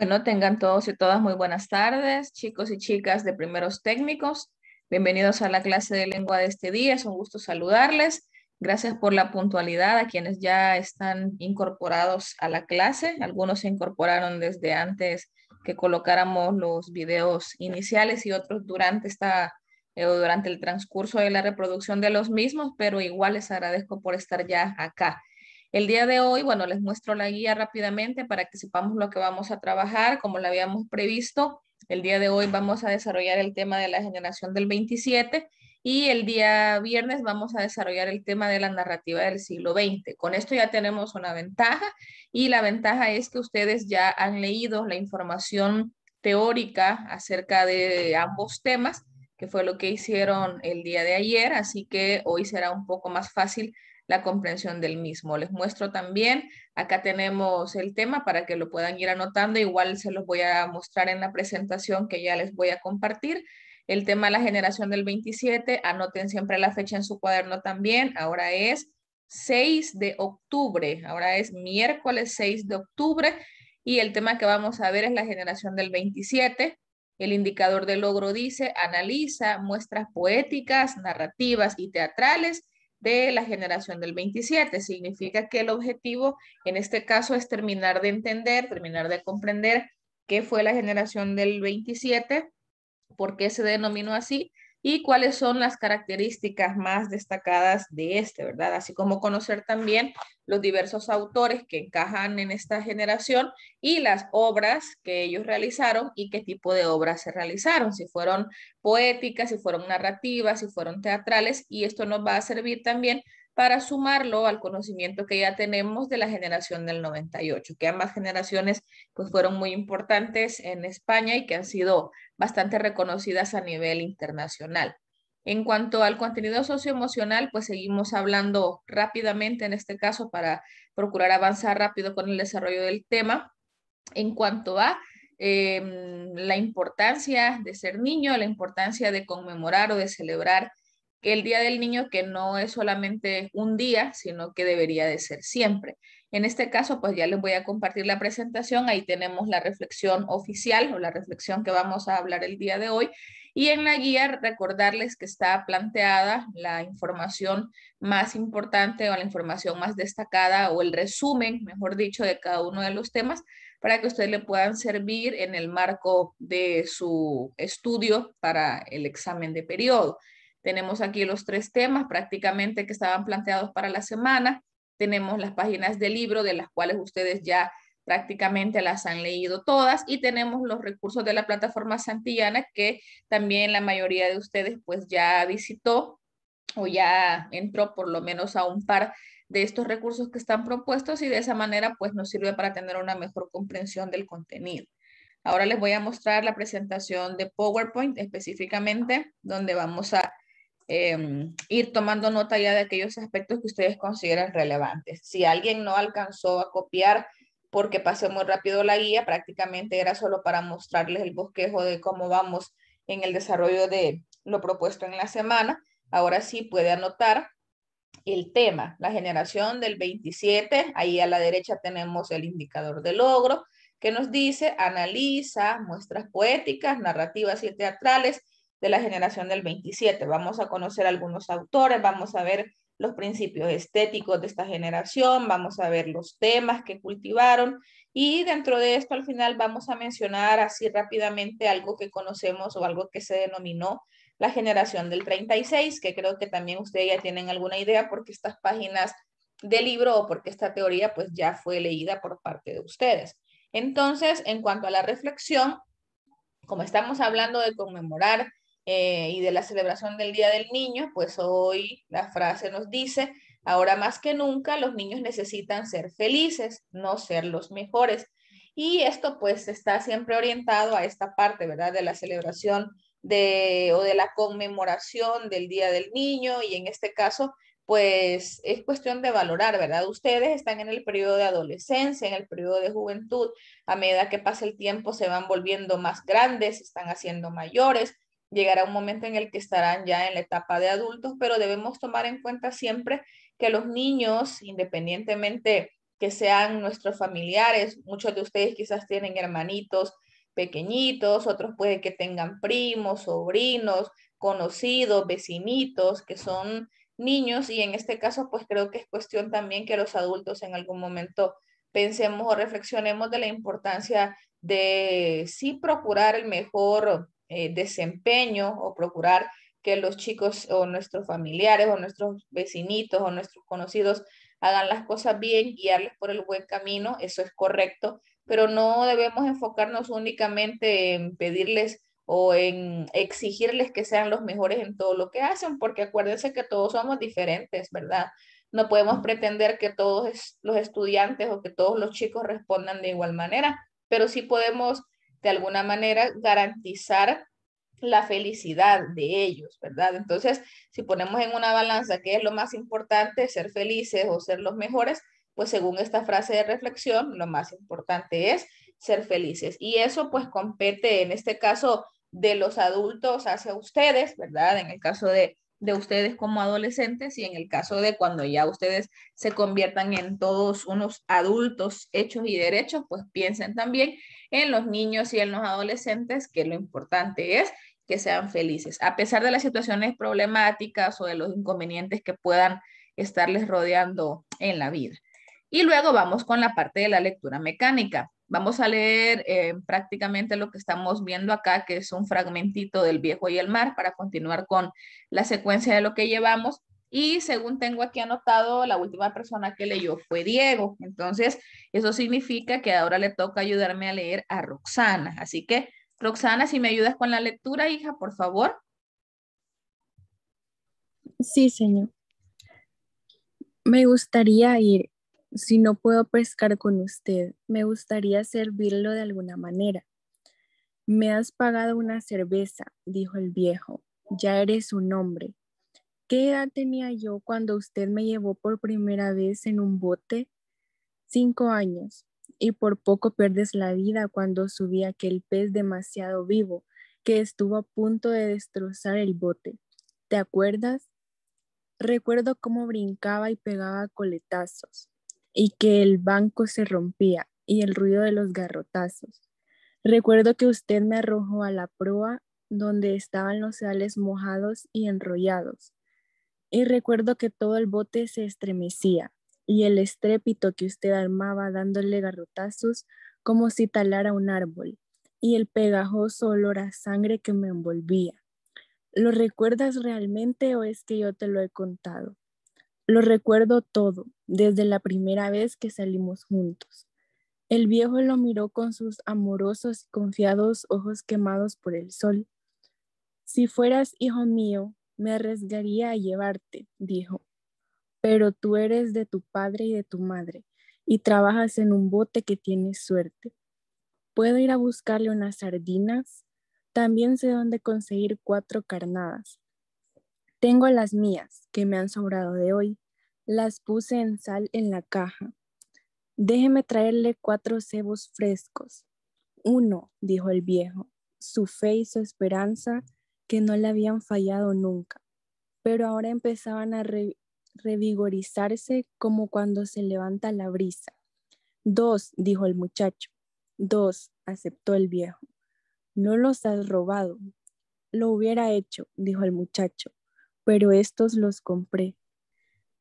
Bueno, tengan todos y todas muy buenas tardes, chicos y chicas de primeros técnicos. Bienvenidos a la clase de lengua de este día. Es un gusto saludarles. Gracias por la puntualidad a quienes ya están incorporados a la clase. Algunos se incorporaron desde antes que colocáramos los videos iniciales y otros durante esta eh, durante el transcurso de la reproducción de los mismos, pero igual les agradezco por estar ya acá. El día de hoy, bueno, les muestro la guía rápidamente para que sepamos lo que vamos a trabajar, como lo habíamos previsto. El día de hoy vamos a desarrollar el tema de la generación del 27 y el día viernes vamos a desarrollar el tema de la narrativa del siglo XX. Con esto ya tenemos una ventaja y la ventaja es que ustedes ya han leído la información teórica acerca de ambos temas, que fue lo que hicieron el día de ayer, así que hoy será un poco más fácil la comprensión del mismo. Les muestro también, acá tenemos el tema para que lo puedan ir anotando, igual se los voy a mostrar en la presentación que ya les voy a compartir. El tema la generación del 27, anoten siempre la fecha en su cuaderno también, ahora es 6 de octubre, ahora es miércoles 6 de octubre y el tema que vamos a ver es la generación del 27. El indicador de logro dice, analiza muestras poéticas, narrativas y teatrales de la generación del 27. Significa que el objetivo en este caso es terminar de entender, terminar de comprender qué fue la generación del 27, por qué se denominó así y cuáles son las características más destacadas de este, ¿verdad? Así como conocer también los diversos autores que encajan en esta generación y las obras que ellos realizaron y qué tipo de obras se realizaron, si fueron poéticas, si fueron narrativas, si fueron teatrales, y esto nos va a servir también para sumarlo al conocimiento que ya tenemos de la generación del 98, que ambas generaciones pues fueron muy importantes en España y que han sido bastante reconocidas a nivel internacional. En cuanto al contenido socioemocional, pues seguimos hablando rápidamente en este caso para procurar avanzar rápido con el desarrollo del tema. En cuanto a em, la importancia de ser niño, la importancia de conmemorar o de celebrar el Día del Niño que no es solamente un día, sino que debería de ser siempre. En este caso, pues ya les voy a compartir la presentación, ahí tenemos la reflexión oficial o la reflexión que vamos a hablar el día de hoy. Y en la guía recordarles que está planteada la información más importante o la información más destacada o el resumen, mejor dicho, de cada uno de los temas para que ustedes le puedan servir en el marco de su estudio para el examen de periodo. Tenemos aquí los tres temas prácticamente que estaban planteados para la semana. Tenemos las páginas del libro de las cuales ustedes ya prácticamente las han leído todas y tenemos los recursos de la plataforma Santillana que también la mayoría de ustedes pues ya visitó o ya entró por lo menos a un par de estos recursos que están propuestos y de esa manera pues nos sirve para tener una mejor comprensión del contenido. Ahora les voy a mostrar la presentación de PowerPoint específicamente donde vamos a Em, ir tomando nota ya de aquellos aspectos que ustedes consideran relevantes. Si alguien no alcanzó a copiar porque pasé muy rápido la guía, prácticamente era solo para mostrarles el bosquejo de cómo vamos en el desarrollo de lo propuesto en la semana. Ahora sí puede anotar el tema, la generación del 27, ahí a la derecha tenemos el indicador de logro que nos dice, analiza muestras poéticas, narrativas y teatrales de la generación del 27. Vamos a conocer algunos autores, vamos a ver los principios estéticos de esta generación, vamos a ver los temas que cultivaron y dentro de esto al final vamos a mencionar así rápidamente algo que conocemos o algo que se denominó la generación del 36, que creo que también ustedes ya tienen alguna idea porque estas páginas del libro o porque esta teoría pues ya fue leída por parte de ustedes. Entonces, en cuanto a la reflexión, como estamos hablando de conmemorar eh, y de la celebración del Día del Niño, pues hoy la frase nos dice, ahora más que nunca los niños necesitan ser felices, no ser los mejores. Y esto pues está siempre orientado a esta parte, ¿verdad? De la celebración de, o de la conmemoración del Día del Niño y en este caso pues es cuestión de valorar, ¿verdad? Ustedes están en el periodo de adolescencia, en el periodo de juventud, a medida que pasa el tiempo se van volviendo más grandes, están haciendo mayores, llegará un momento en el que estarán ya en la etapa de adultos, pero debemos tomar en cuenta siempre que los niños, independientemente que sean nuestros familiares, muchos de ustedes quizás tienen hermanitos pequeñitos, otros puede que tengan primos, sobrinos, conocidos, vecinitos, que son niños y en este caso pues creo que es cuestión también que los adultos en algún momento pensemos o reflexionemos de la importancia de sí procurar el mejor eh, desempeño o procurar que los chicos o nuestros familiares o nuestros vecinitos o nuestros conocidos hagan las cosas bien, guiarles por el buen camino, eso es correcto, pero no debemos enfocarnos únicamente en pedirles o en exigirles que sean los mejores en todo lo que hacen, porque acuérdense que todos somos diferentes, ¿verdad? No podemos pretender que todos los estudiantes o que todos los chicos respondan de igual manera, pero sí podemos de alguna manera garantizar la felicidad de ellos, ¿verdad? Entonces, si ponemos en una balanza qué es lo más importante, ser felices o ser los mejores, pues según esta frase de reflexión, lo más importante es ser felices. Y eso pues compete en este caso de los adultos hacia ustedes, ¿verdad? En el caso de, de ustedes como adolescentes y en el caso de cuando ya ustedes se conviertan en todos unos adultos hechos y derechos, pues piensen también en los niños y en los adolescentes, que lo importante es que sean felices, a pesar de las situaciones problemáticas o de los inconvenientes que puedan estarles rodeando en la vida. Y luego vamos con la parte de la lectura mecánica. Vamos a leer eh, prácticamente lo que estamos viendo acá, que es un fragmentito del viejo y el mar, para continuar con la secuencia de lo que llevamos. Y según tengo aquí anotado, la última persona que leyó fue Diego. Entonces, eso significa que ahora le toca ayudarme a leer a Roxana. Así que, Roxana, si me ayudas con la lectura, hija, por favor. Sí, señor. Me gustaría ir, si no puedo pescar con usted, me gustaría servirlo de alguna manera. Me has pagado una cerveza, dijo el viejo. Ya eres un hombre ¿Qué edad tenía yo cuando usted me llevó por primera vez en un bote? Cinco años. Y por poco pierdes la vida cuando subí aquel pez demasiado vivo que estuvo a punto de destrozar el bote. ¿Te acuerdas? Recuerdo cómo brincaba y pegaba coletazos y que el banco se rompía y el ruido de los garrotazos. Recuerdo que usted me arrojó a la proa donde estaban los sales mojados y enrollados. Y recuerdo que todo el bote se estremecía y el estrépito que usted armaba dándole garrotazos como si talara un árbol y el pegajoso olor a sangre que me envolvía. ¿Lo recuerdas realmente o es que yo te lo he contado? Lo recuerdo todo, desde la primera vez que salimos juntos. El viejo lo miró con sus amorosos y confiados ojos quemados por el sol. Si fueras hijo mío, me arriesgaría a llevarte, dijo, pero tú eres de tu padre y de tu madre, y trabajas en un bote que tienes suerte. Puedo ir a buscarle unas sardinas. También sé dónde conseguir cuatro carnadas. Tengo las mías, que me han sobrado de hoy. Las puse en sal en la caja. Déjeme traerle cuatro cebos frescos. Uno, dijo el viejo, su fe y su esperanza que no le habían fallado nunca, pero ahora empezaban a revigorizarse como cuando se levanta la brisa. Dos, dijo el muchacho. Dos, aceptó el viejo. No los has robado. Lo hubiera hecho, dijo el muchacho, pero estos los compré.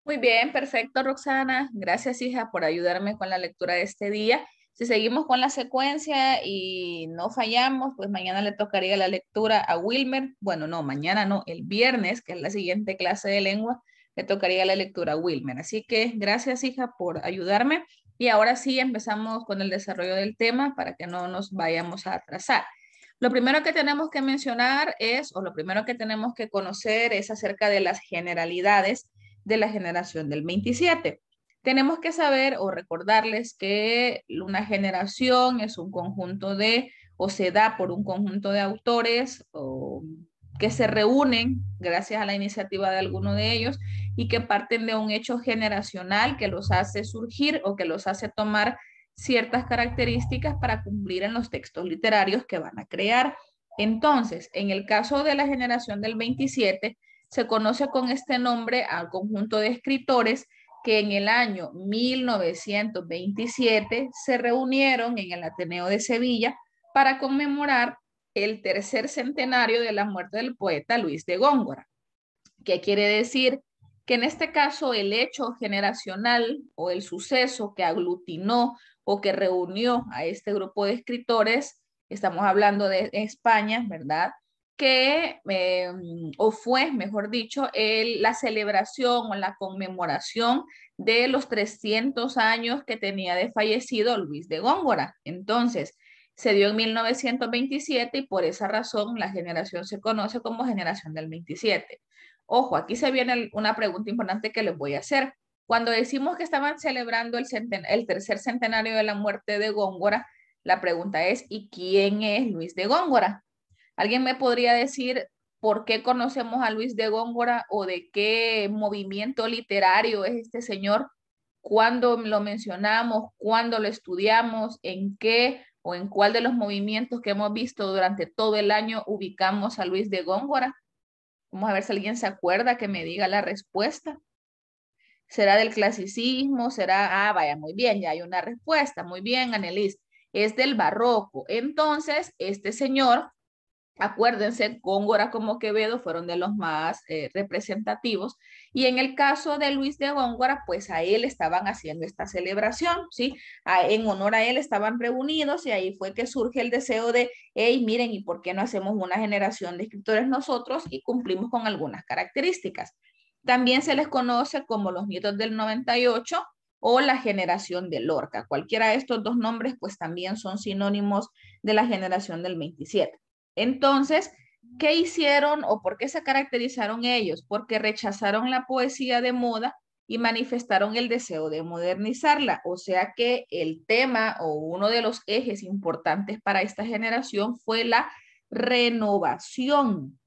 Muy bien, perfecto, Roxana. Gracias, hija, por ayudarme con la lectura de este día. Si seguimos con la secuencia y no fallamos, pues mañana le tocaría la lectura a Wilmer. Bueno, no, mañana no, el viernes, que es la siguiente clase de lengua, le tocaría la lectura a Wilmer. Así que gracias, hija, por ayudarme. Y ahora sí empezamos con el desarrollo del tema para que no nos vayamos a atrasar. Lo primero que tenemos que mencionar es, o lo primero que tenemos que conocer es acerca de las generalidades de la generación del 27 tenemos que saber o recordarles que una generación es un conjunto de, o se da por un conjunto de autores o, que se reúnen gracias a la iniciativa de alguno de ellos y que parten de un hecho generacional que los hace surgir o que los hace tomar ciertas características para cumplir en los textos literarios que van a crear. Entonces, en el caso de la generación del 27, se conoce con este nombre al conjunto de escritores que en el año 1927 se reunieron en el Ateneo de Sevilla para conmemorar el tercer centenario de la muerte del poeta Luis de Góngora. ¿Qué quiere decir? Que en este caso el hecho generacional o el suceso que aglutinó o que reunió a este grupo de escritores, estamos hablando de España, ¿verdad? que, em, o fue, mejor dicho, el, la celebración o la conmemoración de los 300 años que tenía de fallecido Luis de Góngora. Entonces, se dio en 1927 y por esa razón la generación se conoce como generación del 27. Ojo, aquí se viene una pregunta importante que les voy a hacer. Cuando decimos que estaban celebrando el, el tercer centenario de la muerte de Góngora, la pregunta es, ¿y quién es Luis de Góngora? ¿Alguien me podría decir por qué conocemos a Luis de Góngora o de qué movimiento literario es este señor? ¿Cuándo lo mencionamos? ¿Cuándo lo estudiamos? ¿En qué o en cuál de los movimientos que hemos visto durante todo el año ubicamos a Luis de Góngora? Vamos a ver si alguien se acuerda que me diga la respuesta. ¿Será del clasicismo? ¿Será? Ah, vaya, muy bien, ya hay una respuesta. Muy bien, Annelies. Es del barroco. Entonces, este señor acuérdense, Góngora como Quevedo fueron de los más eh, representativos. Y en el caso de Luis de Góngora, pues a él estaban haciendo esta celebración, ¿sí? en honor a él estaban reunidos y ahí fue que surge el deseo de, hey, miren, ¿y por qué no hacemos una generación de escritores nosotros y cumplimos con algunas características? También se les conoce como los nietos del 98 o la generación de Lorca. Cualquiera de estos dos nombres, pues también son sinónimos de la generación del 27. Entonces, ¿qué hicieron o por qué se caracterizaron ellos? Porque rechazaron la poesía de moda y manifestaron el deseo de modernizarla. O sea que el tema o uno de los ejes importantes para esta generación fue la renovación,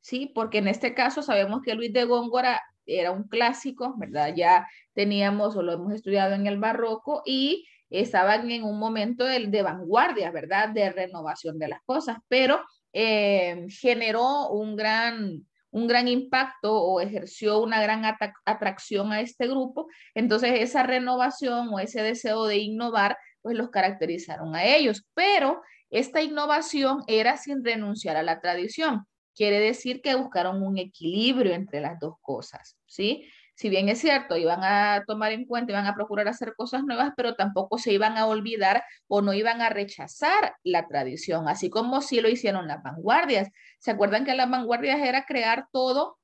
¿sí? Porque en este caso sabemos que Luis de Góngora era un clásico, ¿verdad? Ya teníamos o lo hemos estudiado en el barroco y estaban en un momento de, vanguardia, ¿verdad? De renovación de las cosas, pero eh, generó un gran, un gran impacto o ejerció una gran atracción a este grupo. Entonces, esa renovación o ese deseo de innovar, pues los caracterizaron a ellos. Pero esta innovación era sin renunciar a la tradición. Quiere decir que buscaron un equilibrio entre las dos cosas, ¿sí? si bien es cierto, iban a tomar en cuenta, iban a procurar hacer cosas nuevas, pero tampoco se iban a olvidar o no iban a rechazar la tradición, así como sí lo hicieron las vanguardias. ¿Se acuerdan que las vanguardias era crear todo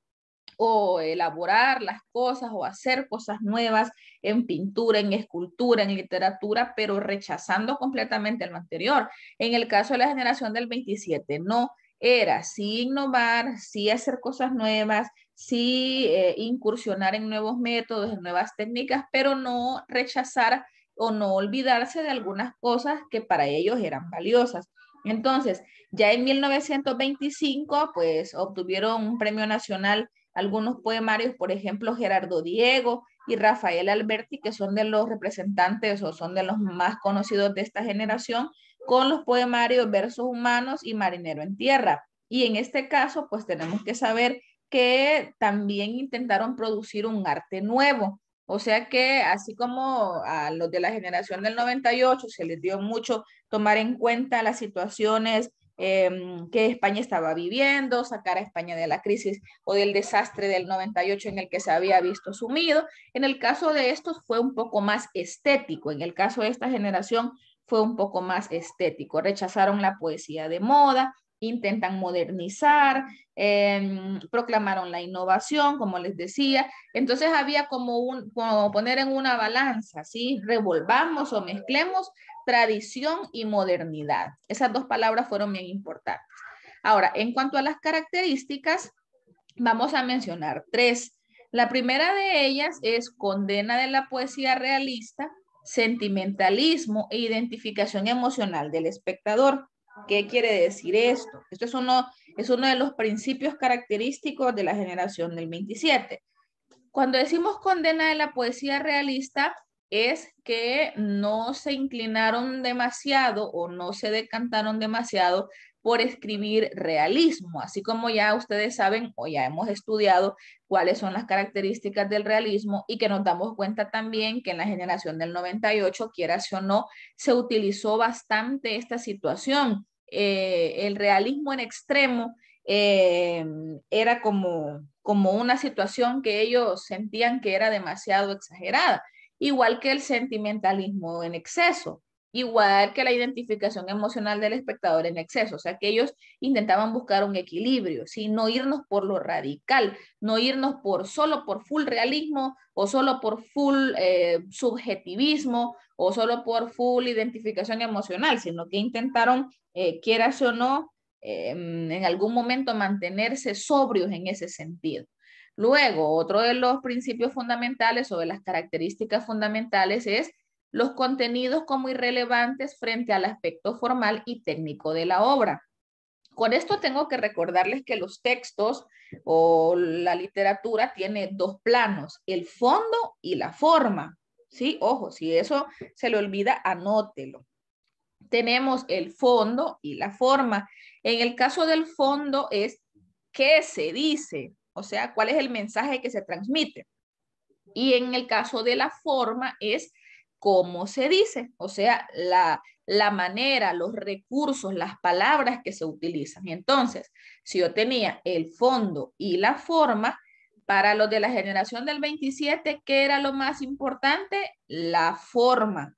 o elaborar las cosas o hacer cosas nuevas en pintura, en escultura, en literatura, pero rechazando completamente lo anterior. En el caso de la generación del 27, no, era sí innovar, sí hacer cosas nuevas, sí eh, incursionar en nuevos métodos, en nuevas técnicas, pero no rechazar o no olvidarse de algunas cosas que para ellos eran valiosas. Entonces, ya en 1925, pues obtuvieron un premio nacional algunos poemarios, por ejemplo, Gerardo Diego y Rafael Alberti, que son de los representantes o son de los más conocidos de esta generación, con los poemarios Versos Humanos y Marinero en Tierra. Y en este caso, pues tenemos que saber que también intentaron producir un arte nuevo. O sea que así como a los de la generación del 98 se les dio mucho tomar en cuenta las situaciones em, que España estaba viviendo, sacar a España de la crisis o del desastre del 98 en el que se había visto sumido, en el caso de estos fue un poco más estético, en el caso de esta generación fue un poco más estético. Rechazaron la poesía de moda, intentan modernizar, em, proclamaron la innovación, como les decía. Entonces había como, un, como poner en una balanza, ¿sí? Revolvamos o mezclemos tradición y modernidad. Esas dos palabras fueron bien importantes. Ahora, en cuanto a las características, vamos a mencionar tres. La primera de ellas es condena de la poesía realista, sentimentalismo e identificación emocional del espectador. ¿Qué quiere decir esto? Esto es uno, es uno de los principios característicos de la generación del 27. Cuando decimos condena de la poesía realista, es que no se inclinaron demasiado o no se decantaron demasiado por escribir realismo, así como ya ustedes saben o ya hemos estudiado cuáles son las características del realismo y que nos damos cuenta también que en la generación del 98, quieras o no, se utilizó bastante esta situación. Eh, el realismo en extremo eh, era como, como una situación que ellos sentían que era demasiado exagerada, igual que el sentimentalismo en exceso igual que la identificación emocional del espectador en exceso. O sea, que ellos intentaban buscar un equilibrio, no irnos por lo radical, no irnos por solo por full realismo o solo por full eh, subjetivismo o solo por full identificación emocional, sino que intentaron, eh, quieras o no, em, en algún momento mantenerse sobrios en ese sentido. Luego, otro de los principios fundamentales o de las características fundamentales es los contenidos como irrelevantes frente al aspecto formal y técnico de la obra. Con esto tengo que recordarles que los textos o la literatura tiene dos planos, el fondo y la forma. Sí, ojo, si eso se le olvida, anótelo. Tenemos el fondo y la forma. En el caso del fondo es qué se dice, o sea, cuál es el mensaje que se transmite. Y en el caso de la forma es cómo se dice, o sea, la, la manera, los recursos, las palabras que se utilizan. Entonces, si yo tenía el fondo y la forma, para los de la generación del 27, ¿qué era lo más importante? La forma.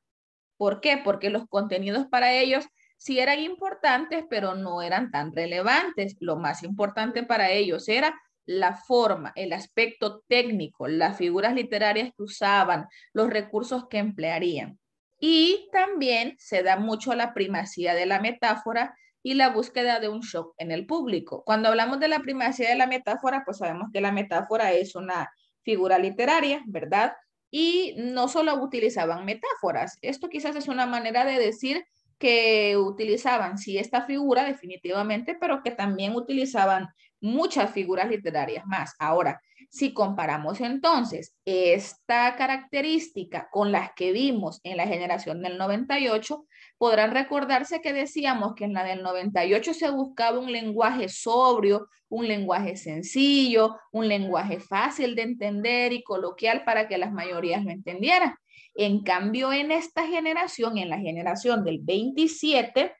¿Por qué? Porque los contenidos para ellos sí eran importantes, pero no eran tan relevantes. Lo más importante para ellos era la forma, el aspecto técnico, las figuras literarias que usaban, los recursos que emplearían. Y también se da mucho la primacía de la metáfora y la búsqueda de un shock en el público. Cuando hablamos de la primacía de la metáfora, pues sabemos que la metáfora es una figura literaria, ¿verdad? Y no solo utilizaban metáforas, esto quizás es una manera de decir que utilizaban, sí, esta figura definitivamente, pero que también utilizaban muchas figuras literarias más. Ahora, si comparamos entonces esta característica con las que vimos en la generación del 98, podrán recordarse que decíamos que en la del 98 se buscaba un lenguaje sobrio, un lenguaje sencillo, un lenguaje fácil de entender y coloquial para que las mayorías lo entendieran. En cambio, en esta generación, en la generación del 27,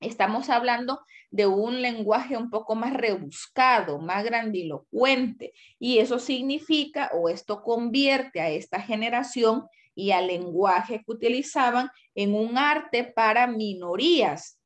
estamos hablando de un lenguaje un poco más rebuscado, más grandilocuente. Y eso significa o esto convierte a esta generación y al lenguaje que utilizaban en un arte para minorías,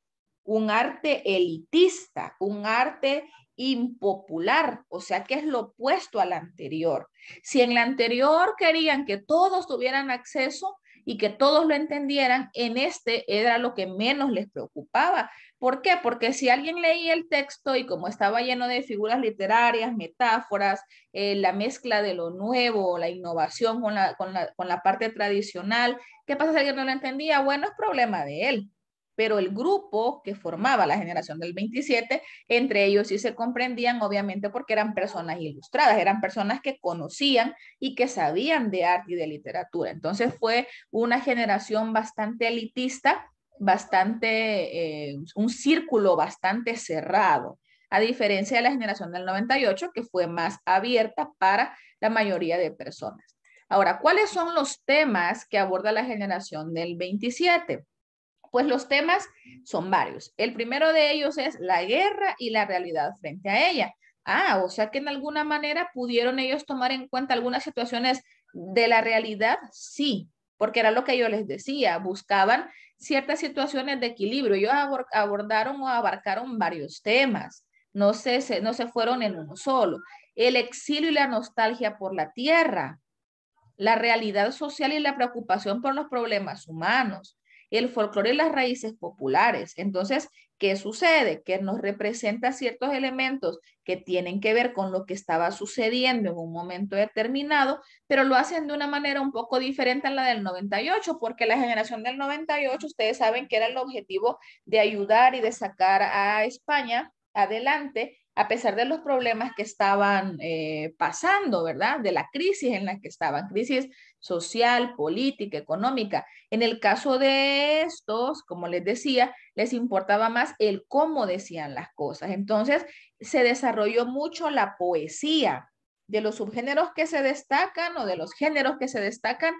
un arte elitista, un arte impopular, o sea que es lo opuesto al anterior. Si en la anterior querían que todos tuvieran acceso, y que todos lo entendieran, en este era lo que menos les preocupaba. ¿Por qué? Porque si alguien leía el texto y como estaba lleno de figuras literarias, metáforas, eh, la mezcla de lo nuevo, la innovación con la, con la, con la parte tradicional, ¿qué pasa si alguien no lo entendía? Bueno, es problema de él pero el grupo que formaba la generación del 27, entre ellos sí se comprendían, obviamente, porque eran personas ilustradas, eran personas que conocían y que sabían de arte y de literatura. Entonces fue una generación bastante elitista, bastante, eh, un círculo bastante cerrado a diferencia de la generación del 98, que fue más abierta para la mayoría de personas. Ahora, ¿cuáles son los temas que aborda la generación del 27? Pues los temas son varios. El primero de ellos es la guerra y la realidad frente a ella. Ah, o sea que en alguna manera pudieron ellos tomar en cuenta algunas situaciones de la realidad, sí, porque era lo que yo les decía, buscaban ciertas situaciones de equilibrio. Ellos abordaron o abarcaron varios temas, no se, no se fueron en uno solo. El exilio y la nostalgia por la tierra, la realidad social y la preocupación por los problemas humanos, el folclore y las raíces populares. Entonces, ¿qué sucede? Que nos representa ciertos elementos que tienen que ver con lo que estaba sucediendo en un momento determinado, pero lo hacen de una manera un poco diferente a la del 98, porque la generación del 98, ustedes saben que era el objetivo de ayudar y de sacar a España adelante a pesar de los problemas que estaban eh, pasando, ¿verdad? De la crisis en la que estaban, crisis social, política, económica. En el caso de estos, como les decía, les importaba más el cómo decían las cosas. Entonces, se desarrolló mucho la poesía. De los subgéneros que se destacan o de los géneros que se destacan,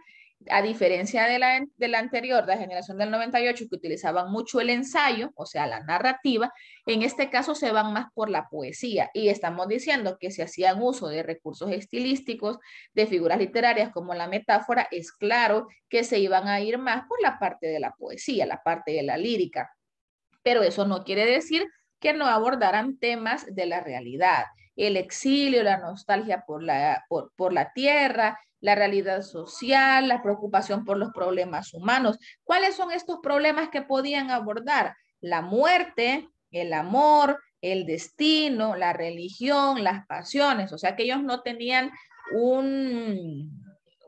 a diferencia de la, de la anterior, la generación del 98, que utilizaban mucho el ensayo, o sea, la narrativa, en este caso se van más por la poesía. Y estamos diciendo que se hacían uso de recursos estilísticos, de figuras literarias como la metáfora, es claro que se iban a ir más por la parte de la poesía, la parte de la lírica. Pero eso no quiere decir que no abordaran temas de la realidad, el exilio, la nostalgia por la, por la tierra, la realidad social, la preocupación por los problemas humanos. ¿Cuáles son estos problemas que podían abordar? La muerte, el amor, el destino, la religión, las pasiones. O sea que ellos no tenían un,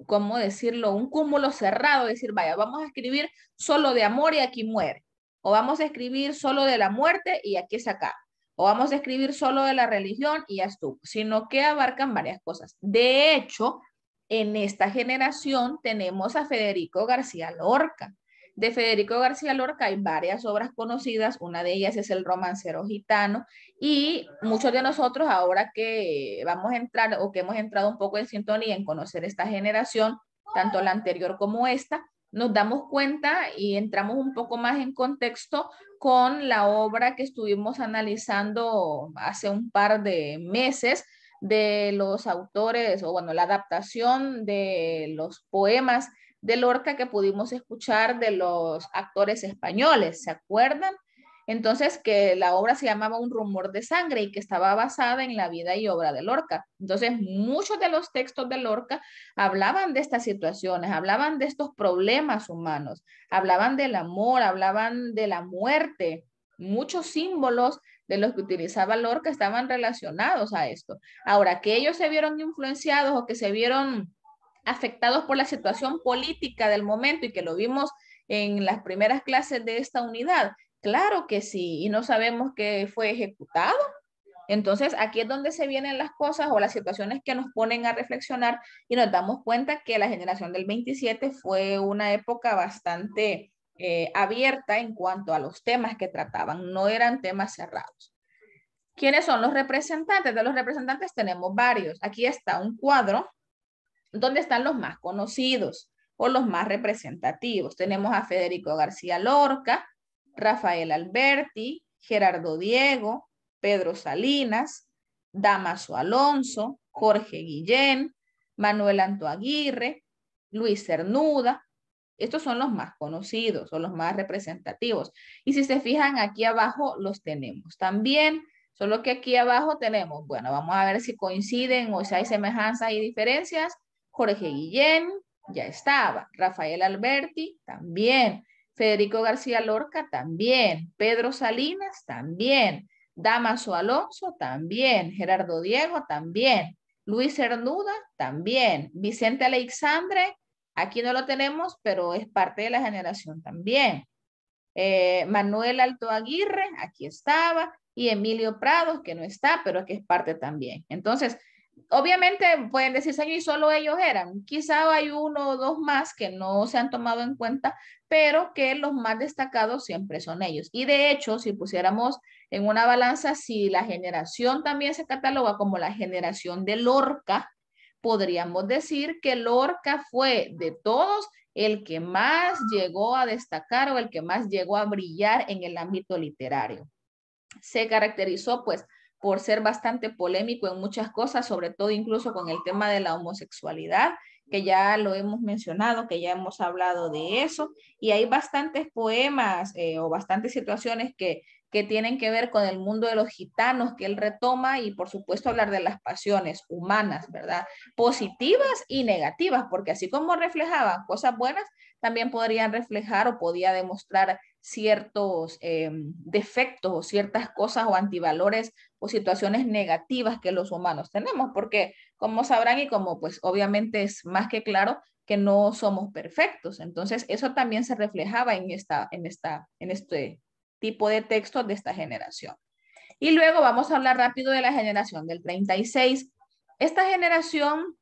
¿cómo decirlo? Un cúmulo cerrado, decir, vaya, vamos a escribir solo de amor y aquí muere. O vamos a escribir solo de la muerte y aquí es acá. o vamos a escribir solo de la religión y ya estuvo, sino que abarcan varias cosas. De hecho, en esta generación tenemos a Federico García Lorca. De Federico García Lorca hay varias obras conocidas, una de ellas es El romancero gitano y muchos de nosotros ahora que vamos a entrar o que hemos entrado un poco en sintonía en conocer esta generación, tanto la anterior como esta, nos damos cuenta y entramos un poco más en contexto con la obra que estuvimos analizando hace un par de meses, de los autores, o bueno, la adaptación de los poemas de Lorca que pudimos escuchar de los actores españoles, ¿se acuerdan? Entonces, que la obra se llamaba Un rumor de sangre y que estaba basada en la vida y obra de Lorca. Entonces, muchos de los textos de Lorca hablaban de estas situaciones, hablaban de estos problemas humanos, hablaban del amor, hablaban de la muerte, muchos símbolos de los que utilizaba Lorca estaban relacionados a esto. Ahora, que ellos se vieron influenciados o que se vieron afectados por la situación política del momento y que lo vimos en las primeras clases de esta unidad, claro que sí, y no sabemos que fue ejecutado. Entonces, aquí es donde se vienen las cosas o las situaciones que nos ponen a reflexionar y nos damos cuenta que la generación del 27 fue una época bastante eh, abierta en cuanto a los temas que trataban, no eran temas cerrados. ¿Quiénes son los representantes? De los representantes tenemos varios. Aquí está un cuadro donde están los más conocidos o los más representativos. Tenemos a Federico García Lorca, Rafael Alberti, Gerardo Diego, Pedro Salinas, Damaso Alonso, Jorge Guillén, Manuel Antoaguirre, Luis Cernuda, estos son los más conocidos o los más representativos. Y si se fijan, aquí abajo los tenemos también, solo que aquí abajo tenemos, bueno, vamos a ver si coinciden o si hay semejanzas y diferencias. Jorge Guillén, ya estaba. Rafael Alberti, también. Federico García Lorca, también. Pedro Salinas, también. Damaso Alonso, también. Gerardo Diego, también. Luis Cernuda, también. Vicente Alexandre, Aquí no lo tenemos, pero es parte de la generación también. Eh, Manuel Alto Aguirre, aquí estaba, y Emilio Prados, que no está, pero que es parte también. Entonces, obviamente pueden decirse y solo ellos eran. Quizá hay uno o dos más que no se han tomado en cuenta, pero que los más destacados siempre son ellos. Y de hecho, si pusiéramos en una balanza, si la generación también se cataloga como la generación de Lorca, podríamos decir que Lorca fue de todos el que más llegó a destacar o el que más llegó a brillar en el ámbito literario. Se caracterizó pues por ser bastante polémico en muchas cosas, sobre todo incluso con el tema de la homosexualidad que ya lo hemos mencionado, que ya hemos hablado de eso, y hay bastantes poemas eh, o bastantes situaciones que, que tienen que ver con el mundo de los gitanos que él retoma y por supuesto hablar de las pasiones humanas, ¿verdad? Positivas y negativas, porque así como reflejaban cosas buenas, también podrían reflejar o podía demostrar ciertos eh, defectos o ciertas cosas o antivalores o situaciones negativas que los humanos tenemos, porque como sabrán y como pues obviamente es más que claro que no somos perfectos. Entonces, eso también se reflejaba en, esta, en, esta, en este tipo de texto de esta generación. Y luego vamos a hablar rápido de la generación del 36. Esta generación,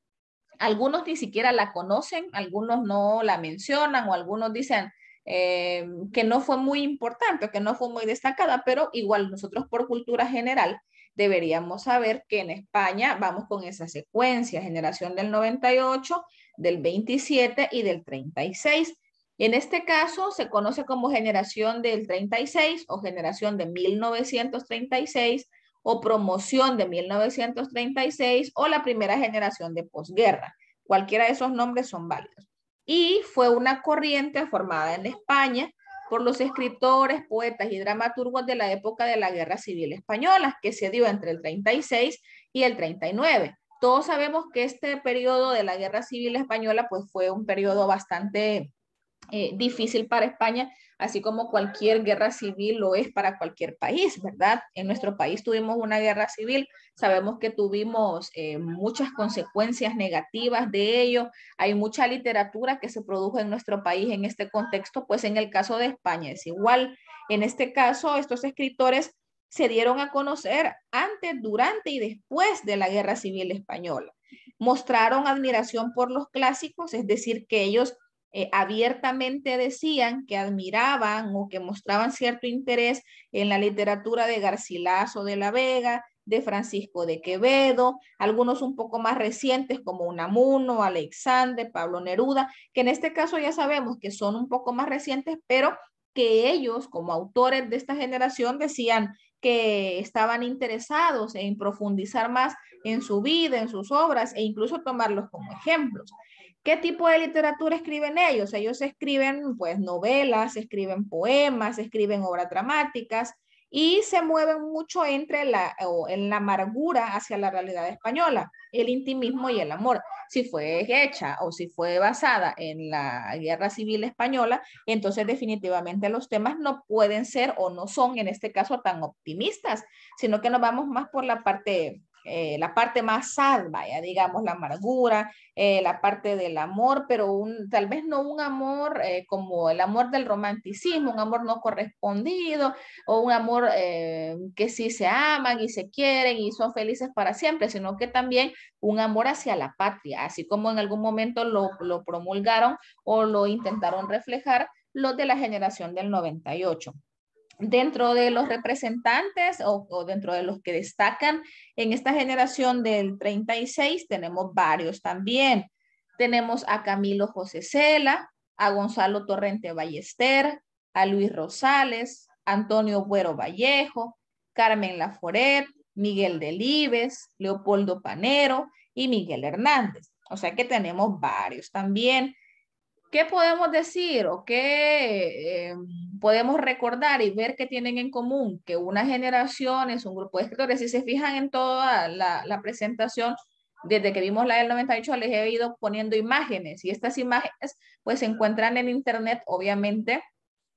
algunos ni siquiera la conocen, algunos no la mencionan o algunos dicen, eh, que no fue muy importante, que no fue muy destacada, pero igual nosotros por cultura general deberíamos saber que en España vamos con esa secuencia, generación del 98, del 27 y del 36. En este caso se conoce como generación del 36 o generación de 1936 o promoción de 1936 o la primera generación de posguerra. Cualquiera de esos nombres son válidos y fue una corriente formada en España por los escritores, poetas y dramaturgos de la época de la Guerra Civil Española, que se dio entre el 36 y el 39. Todos sabemos que este periodo de la Guerra Civil Española pues, fue un periodo bastante eh, difícil para España, así como cualquier guerra civil lo es para cualquier país, ¿verdad? En nuestro país tuvimos una guerra civil, sabemos que tuvimos eh, muchas consecuencias negativas de ello, hay mucha literatura que se produjo en nuestro país en este contexto, pues en el caso de España es igual. En este caso, estos escritores se dieron a conocer antes, durante y después de la guerra civil española. Mostraron admiración por los clásicos, es decir, que ellos eh, abiertamente decían que admiraban o que mostraban cierto interés en la literatura de Garcilaso de la Vega, de Francisco de Quevedo, algunos un poco más recientes como Unamuno, Alexander, Pablo Neruda, que en este caso ya sabemos que son un poco más recientes, pero que ellos como autores de esta generación decían que estaban interesados en profundizar más en su vida, en sus obras e incluso tomarlos como ejemplos. ¿Qué tipo de literatura escriben ellos? Ellos escriben pues novelas, escriben poemas, escriben obras dramáticas y se mueven mucho entre la, en la amargura hacia la realidad española, el intimismo y el amor. Si fue hecha o si fue basada en la guerra civil española, entonces definitivamente los temas no pueden ser o no son en este caso tan optimistas, sino que nos vamos más por la parte eh, la parte más salva, digamos, la amargura, eh, la parte del amor, pero tal vez no un amor eh, como el amor del romanticismo, un amor no correspondido o un amor que sí se aman y se quieren y son felices para siempre, sino que también un amor hacia la patria, así como en algún momento lo, lo promulgaron o lo intentaron reflejar los de la generación del 98 dentro de los representantes o, dentro de los que destacan en esta generación del 36 tenemos varios también. Tenemos a Camilo José Cela, a Gonzalo Torrente Ballester, a Luis Rosales, Antonio Buero Vallejo, Carmen Laforet, Miguel Delibes, Leopoldo Panero y Miguel Hernández. O sea que tenemos varios también. ¿Qué podemos decir o qué em, podemos recordar y ver que tienen en común? Que una generación es un grupo de escritores. Si se fijan en toda la, presentación, desde que vimos la del 98 les he ido poniendo imágenes y estas imágenes pues se encuentran en internet obviamente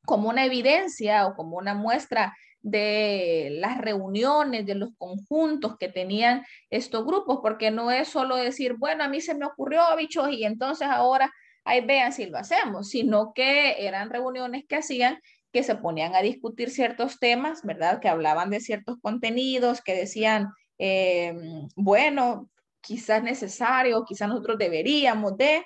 como una evidencia o como una muestra de las reuniones, de los conjuntos que tenían estos grupos, porque no es solo decir, bueno, a mí se me ocurrió, bichos, y entonces ahora ahí vean si lo hacemos, sino que eran reuniones que hacían que se ponían a discutir ciertos temas, ¿verdad? Que hablaban de ciertos contenidos, que decían, eh, bueno, quizás necesario, quizás nosotros deberíamos de.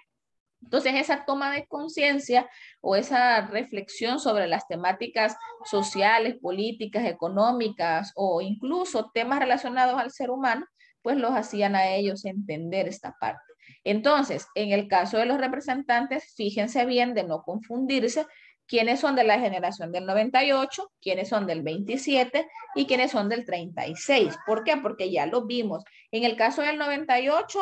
Entonces, esa toma de conciencia o esa reflexión sobre las temáticas sociales, políticas, económicas o incluso temas relacionados al ser humano, pues los hacían a ellos entender esta parte. Entonces, en el caso de los representantes, fíjense bien de no confundirse quiénes son de la generación del 98, quiénes son del 27 y quiénes son del 36. ¿Por qué? Porque ya lo vimos. En el caso del 98,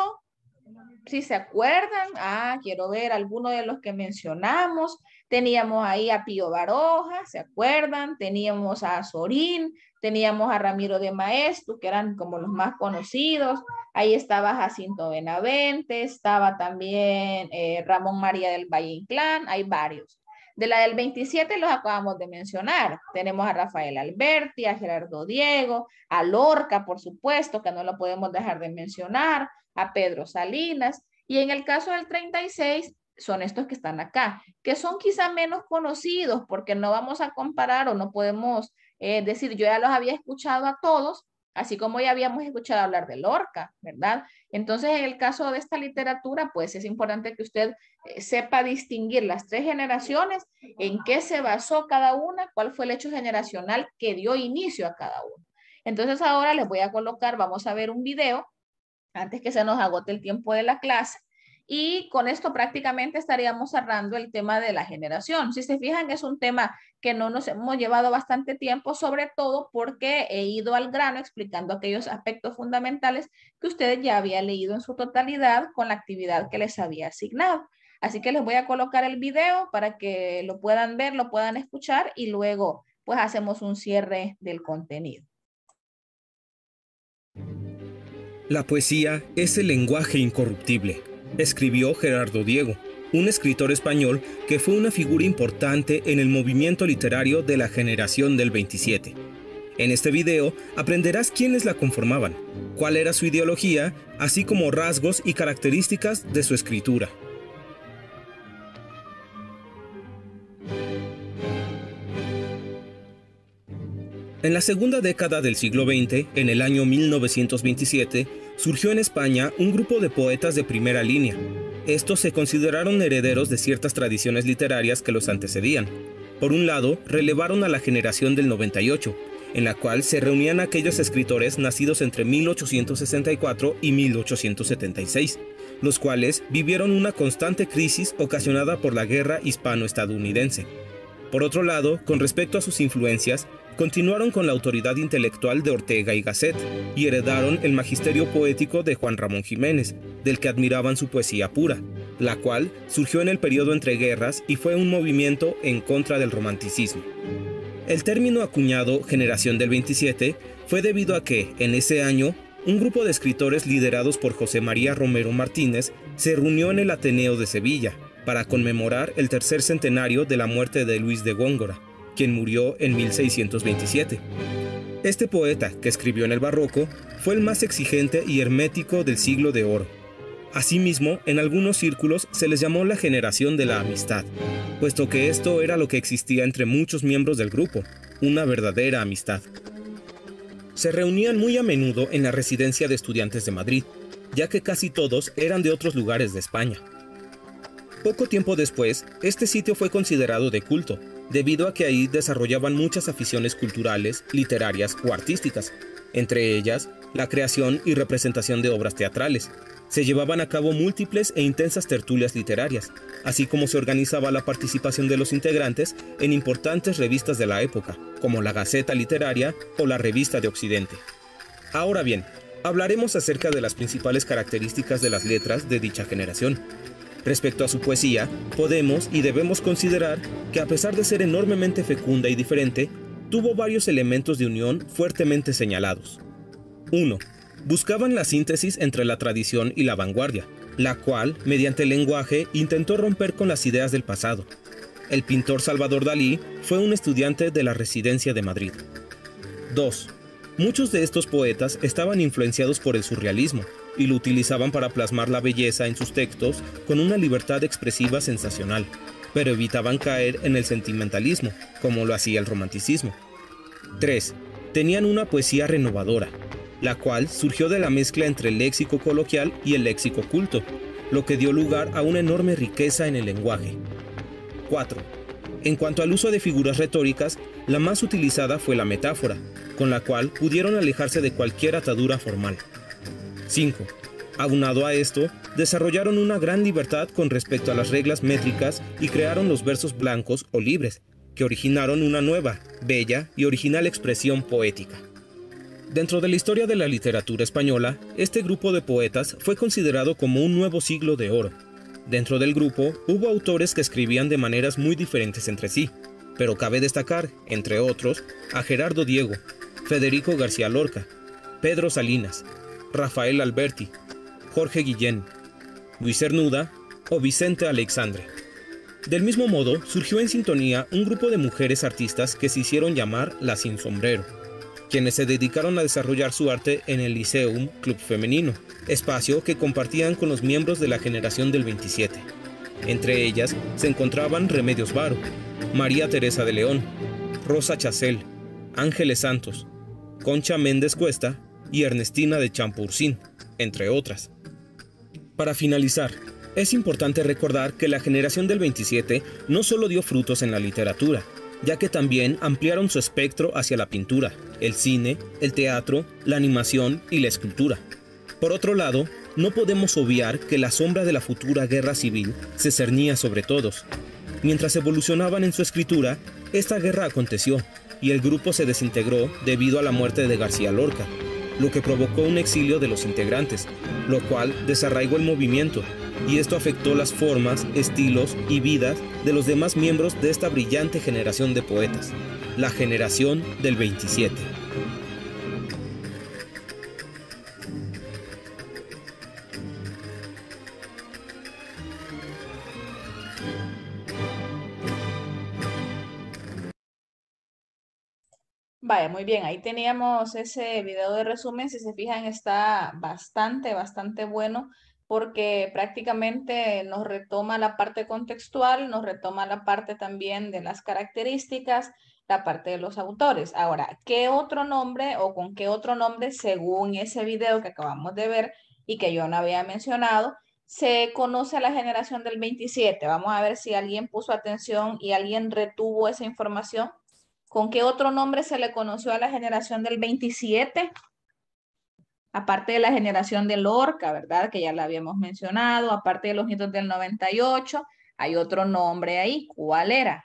si se acuerdan, ah, quiero ver alguno de los que mencionamos, Teníamos ahí a Pío Baroja, ¿se acuerdan? Teníamos a Sorín, teníamos a Ramiro de Maestu, que eran como los más conocidos. Ahí estaba Jacinto Benavente, estaba también eh, Ramón María del Valle Inclán, hay varios. De la del 27 los acabamos de mencionar. Tenemos a Rafael Alberti, a Gerardo Diego, a Lorca, por supuesto, que no lo podemos dejar de mencionar, a Pedro Salinas. Y en el caso del 36, son estos que están acá, que son quizá menos conocidos porque no vamos a comparar o no podemos eh, decir, yo ya los había escuchado a todos, así como ya habíamos escuchado hablar de Lorca, ¿verdad? Entonces, en el caso de esta literatura, pues es importante que usted eh, sepa distinguir las tres generaciones, en qué se basó cada una, cuál fue el hecho generacional que dio inicio a cada uno. Entonces, ahora les voy a colocar, vamos a ver un video, antes que se nos agote el tiempo de la clase, y con esto prácticamente estaríamos cerrando el tema de la generación. Si se fijan, es un tema que no nos hemos llevado bastante tiempo, sobre todo porque he ido al grano explicando aquellos aspectos fundamentales que ustedes ya habían leído en su totalidad con la actividad que les había asignado. Así que les voy a colocar el video para que lo puedan ver, lo puedan escuchar y luego pues hacemos un cierre del contenido. La poesía es el lenguaje incorruptible escribió Gerardo Diego, un escritor español que fue una figura importante en el movimiento literario de la generación del 27. En este video aprenderás quiénes la conformaban, cuál era su ideología, así como rasgos y características de su escritura. En la segunda década del siglo XX, en el año 1927, surgió en España un grupo de poetas de primera línea. Estos se consideraron herederos de ciertas tradiciones literarias que los antecedían. Por un lado, relevaron a la generación del 98, en la cual se reunían aquellos escritores nacidos entre 1864 y 1876, los cuales vivieron una constante crisis ocasionada por la guerra hispano-estadounidense. Por otro lado, con respecto a sus influencias, continuaron con la autoridad intelectual de Ortega y Gasset y heredaron el magisterio poético de Juan Ramón Jiménez, del que admiraban su poesía pura, la cual surgió en el periodo entre guerras y fue un movimiento en contra del romanticismo. El término acuñado generación del 27 fue debido a que, en ese año, un grupo de escritores liderados por José María Romero Martínez se reunió en el Ateneo de Sevilla para conmemorar el tercer centenario de la muerte de Luis de Góngora, quien murió en 1627. Este poeta, que escribió en el barroco, fue el más exigente y hermético del siglo de oro. Asimismo, en algunos círculos se les llamó la generación de la amistad, puesto que esto era lo que existía entre muchos miembros del grupo, una verdadera amistad. Se reunían muy a menudo en la residencia de estudiantes de Madrid, ya que casi todos eran de otros lugares de España. Poco tiempo después, este sitio fue considerado de culto, debido a que ahí desarrollaban muchas aficiones culturales, literarias o artísticas, entre ellas la creación y representación de obras teatrales. Se llevaban a cabo múltiples e intensas tertulias literarias, así como se organizaba la participación de los integrantes en importantes revistas de la época, como la Gaceta Literaria o la Revista de Occidente. Ahora bien, hablaremos acerca de las principales características de las letras de dicha generación, Respecto a su poesía, podemos y debemos considerar que a pesar de ser enormemente fecunda y diferente, tuvo varios elementos de unión fuertemente señalados. 1. Buscaban la síntesis entre la tradición y la vanguardia, la cual, mediante el lenguaje, intentó romper con las ideas del pasado. El pintor Salvador Dalí fue un estudiante de la residencia de Madrid. 2. Muchos de estos poetas estaban influenciados por el surrealismo, y lo utilizaban para plasmar la belleza en sus textos con una libertad expresiva sensacional, pero evitaban caer en el sentimentalismo, como lo hacía el romanticismo. 3. Tenían una poesía renovadora, la cual surgió de la mezcla entre el léxico coloquial y el léxico culto, lo que dio lugar a una enorme riqueza en el lenguaje. 4. En cuanto al uso de figuras retóricas, la más utilizada fue la metáfora, con la cual pudieron alejarse de cualquier atadura formal. 5. Aunado a esto, desarrollaron una gran libertad con respecto a las reglas métricas y crearon los versos blancos o libres, que originaron una nueva, bella y original expresión poética. Dentro de la historia de la literatura española, este grupo de poetas fue considerado como un nuevo siglo de oro. Dentro del grupo hubo autores que escribían de maneras muy diferentes entre sí, pero cabe destacar, entre otros, a Gerardo Diego, Federico García Lorca, Pedro Salinas, Rafael Alberti, Jorge Guillén, Luis Cernuda o Vicente Alexandre. Del mismo modo, surgió en sintonía un grupo de mujeres artistas que se hicieron llamar La Sin Sombrero, quienes se dedicaron a desarrollar su arte en el Liceum Club Femenino, espacio que compartían con los miembros de la generación del 27. Entre ellas se encontraban Remedios Varo, María Teresa de León, Rosa Chacel, Ángeles Santos, Concha Méndez Cuesta y Ernestina de Champurcín, entre otras. Para finalizar, es importante recordar que la generación del 27 no solo dio frutos en la literatura, ya que también ampliaron su espectro hacia la pintura, el cine, el teatro, la animación y la escultura. Por otro lado, no podemos obviar que la sombra de la futura guerra civil se cernía sobre todos. Mientras evolucionaban en su escritura, esta guerra aconteció y el grupo se desintegró debido a la muerte de García Lorca, lo que provocó un exilio de los integrantes, lo cual desarraigó el movimiento, y esto afectó las formas, estilos y vidas de los demás miembros de esta brillante generación de poetas, la generación del 27. Vaya, muy bien, ahí teníamos ese video de resumen, si se fijan está bastante, bastante bueno porque prácticamente nos retoma la parte contextual, nos retoma la parte también de las características, la parte de los autores. Ahora, ¿qué otro nombre o con qué otro nombre, según ese video que acabamos de ver y que yo no había mencionado, se conoce a la generación del 27? Vamos a ver si alguien puso atención y alguien retuvo esa información ¿Con qué otro nombre se le conoció a la generación del 27? Aparte de la generación de Lorca, ¿verdad? Que ya la habíamos mencionado, aparte de los nietos del 98, hay otro nombre ahí. ¿Cuál era?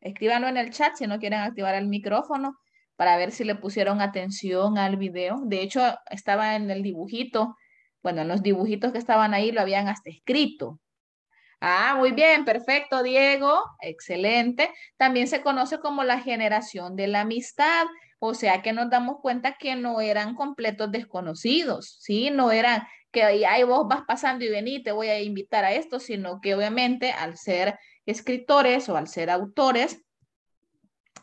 Escríbanlo en el chat si no quieren activar el micrófono para ver si le pusieron atención al video. De hecho, estaba en el dibujito, bueno, en los dibujitos que estaban ahí lo habían hasta escrito. Ah, muy bien, perfecto, Diego, excelente. También se conoce como la generación de la amistad, o sea que nos damos cuenta que no eran completos desconocidos, ¿sí? No eran que ahí vos vas pasando y vení, te voy a invitar a esto, sino que obviamente al ser escritores o al ser autores,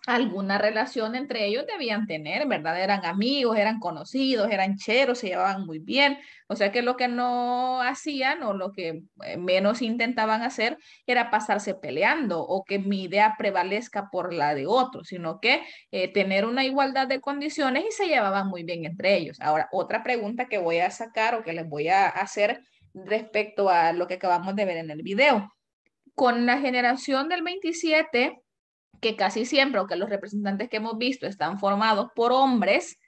alguna relación entre ellos debían tener, ¿verdad? Eran amigos, eran conocidos, eran cheros, se llevaban muy bien. O sea que lo que no hacían o lo que eh, menos intentaban hacer era pasarse peleando o que mi idea prevalezca por la de otro, sino que eh, tener una igualdad de condiciones y se llevaban muy bien entre ellos. Ahora, otra pregunta que voy a sacar o que les voy a hacer respecto a lo que acabamos de ver en el video. Con la generación del 27, que casi siempre, aunque que los representantes que hemos visto están formados por hombres,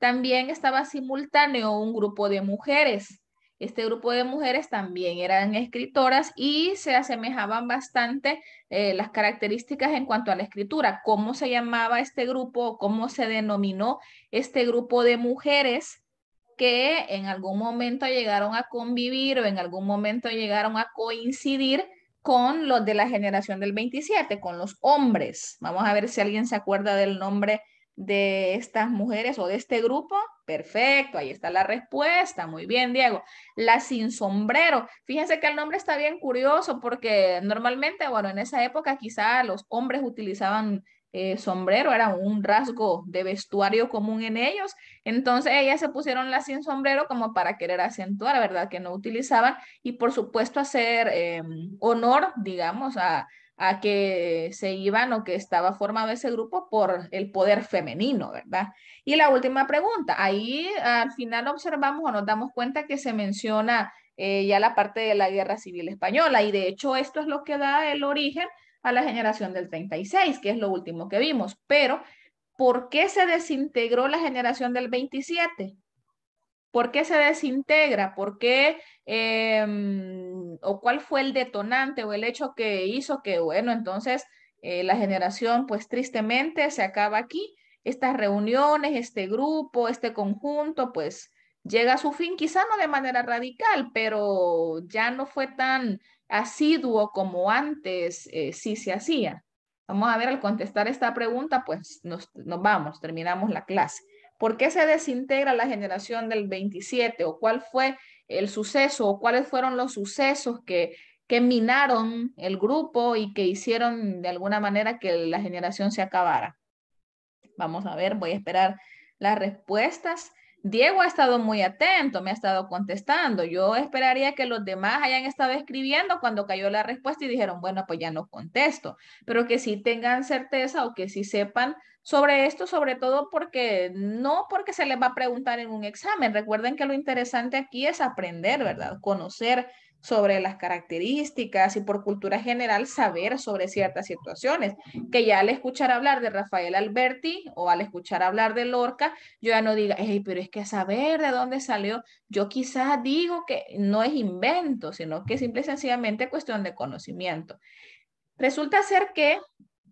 también estaba simultáneo un grupo de mujeres. Este grupo de mujeres también eran escritoras y se asemejaban bastante eh, las características en cuanto a la escritura, cómo se llamaba este grupo, cómo se denominó este grupo de mujeres que en algún momento llegaron a convivir o en algún momento llegaron a coincidir con los de la generación del 27, con los hombres. Vamos a ver si alguien se acuerda del nombre de estas mujeres o de este grupo? Perfecto, ahí está la respuesta. Muy bien, Diego. La sin sombrero. Fíjense que el nombre está bien curioso porque normalmente, bueno, en esa época quizá los hombres utilizaban eh, sombrero, era un rasgo de vestuario común en ellos. Entonces ellas se pusieron la sin sombrero como para querer acentuar, ¿verdad? Que no utilizaban y por supuesto hacer eh, honor, digamos, a, que se iban o que estaba formado ese grupo por el poder femenino, ¿verdad? Y la última pregunta, ahí al final observamos o nos damos cuenta que se menciona eh, ya la parte de la guerra civil española y de hecho esto es lo que da el origen a la generación del 36, que es lo último que vimos. Pero, ¿por qué se desintegró la generación del 27? ¿Por qué se desintegra? ¿Por qué em, o cuál fue el detonante o el hecho que hizo que, bueno, entonces eh, la generación, pues tristemente se acaba aquí? Estas reuniones, este grupo, este conjunto, pues llega a su fin, quizá no de manera radical, pero ya no fue tan asiduo como antes eh, sí se hacía? Vamos a ver, al contestar esta pregunta, pues nos, vamos, terminamos la clase. ¿Por qué se desintegra la generación del 27? ¿O cuál fue el suceso? ¿O cuáles fueron los sucesos que, que minaron el grupo y que hicieron de alguna manera que la generación se acabara? Vamos a ver, voy a esperar las respuestas. Diego ha estado muy atento, me ha estado contestando. Yo esperaría que los demás hayan estado escribiendo cuando cayó la respuesta y dijeron, bueno, pues ya no contesto, pero que sí tengan certeza o que sí sepan sobre esto, sobre todo porque no porque se les va a preguntar en un examen. Recuerden que lo interesante aquí es aprender, ¿verdad? Conocer sobre las características y por cultura general saber sobre ciertas situaciones, que ya al escuchar hablar de Rafael Alberti o al escuchar hablar de Lorca, yo ya no diga, pero es que saber de dónde salió, yo quizás digo que no es invento, sino que simple y sencillamente cuestión de conocimiento. Resulta ser que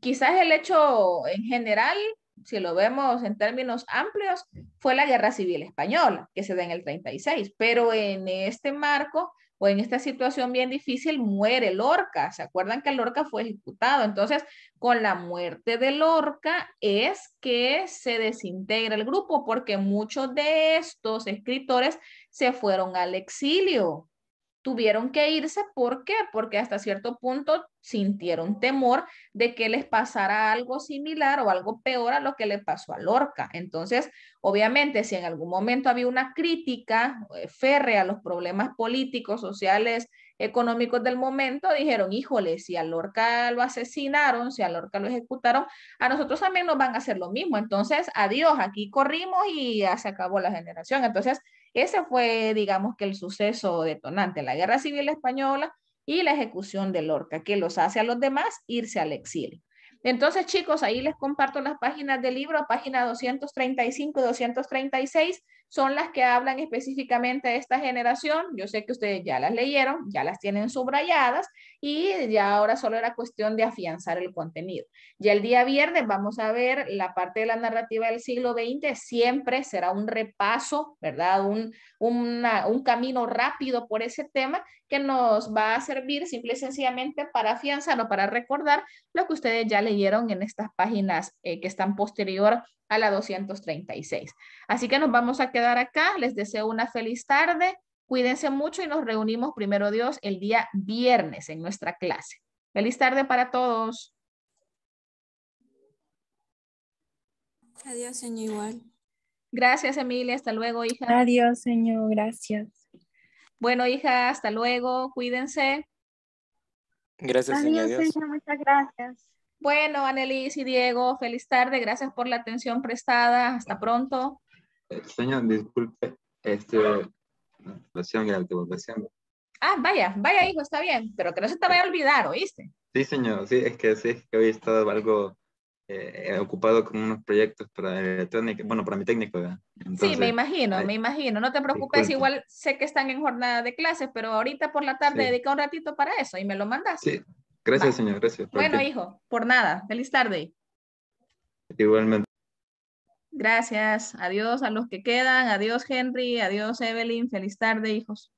quizás el hecho en general si lo vemos en términos amplios, fue la Guerra Civil Española, que se da en el 36, pero en este marco o en esta situación bien difícil muere Lorca. ¿Se acuerdan que Lorca fue ejecutado? Entonces, con la muerte de Lorca es que se desintegra el grupo porque muchos de estos escritores se fueron al exilio tuvieron que irse. ¿Por qué? Porque hasta cierto punto sintieron temor de que les pasara algo similar o algo peor a lo que le pasó a Lorca. Entonces, obviamente, si en algún momento había una crítica eh, férrea a los problemas políticos, sociales, económicos del momento, dijeron, híjole, si a Lorca lo asesinaron, si a Lorca lo ejecutaron, a nosotros también nos van a hacer lo mismo. Entonces, adiós, aquí corrimos y ya se acabó la generación. Entonces, ese fue, digamos, que el suceso detonante, la Guerra Civil Española y la ejecución de Lorca, que los hace a los demás irse al exilio. Entonces, chicos, ahí les comparto las páginas del libro, página 235 y 236, son las que hablan específicamente a esta generación. Yo sé que ustedes ya las leyeron, ya las tienen subrayadas y ya ahora solo era cuestión de afianzar el contenido. Ya el día viernes vamos a ver la parte de la narrativa del siglo XX, siempre será un repaso, ¿verdad? Un, camino rápido por ese tema que nos va a servir simple y sencillamente para afianzar o para recordar lo que ustedes ya leyeron en estas páginas eh, que están posterior a la 236. Así que nos vamos a quedar acá. Les deseo una feliz tarde. Cuídense mucho y nos reunimos primero Dios el día viernes en nuestra clase. Feliz tarde para todos. Adiós, señor, igual. Gracias, Emilia. Hasta luego, hija. Adiós, señor. Gracias. Bueno, hija, hasta luego. Cuídense. Gracias, señor. Adiós. señor. Muchas gracias. Bueno, Annelies y Diego, feliz tarde. Gracias por la atención prestada. Hasta pronto. Señor, disculpe, este, Ah, vaya, vaya hijo, está bien, pero que no se te vaya a olvidar, ¿oíste? Sí, señor, sí, es que sí, que hoy he estado algo eh, ocupado con unos proyectos para electrónica, bueno, para mi técnico. Entonces, sí, me imagino, me imagino, no te preocupes, igual sé que están en jornada de clases, pero ahorita por la tarde sí. dedica un ratito para eso y me lo mandas. Sí, Gracias, señor. Gracias. Bueno, hijo, por nada. Feliz tarde. Igualmente. Gracias. Adiós a los que quedan. Adiós, Henry. Adiós, Evelyn. Feliz tarde, hijos.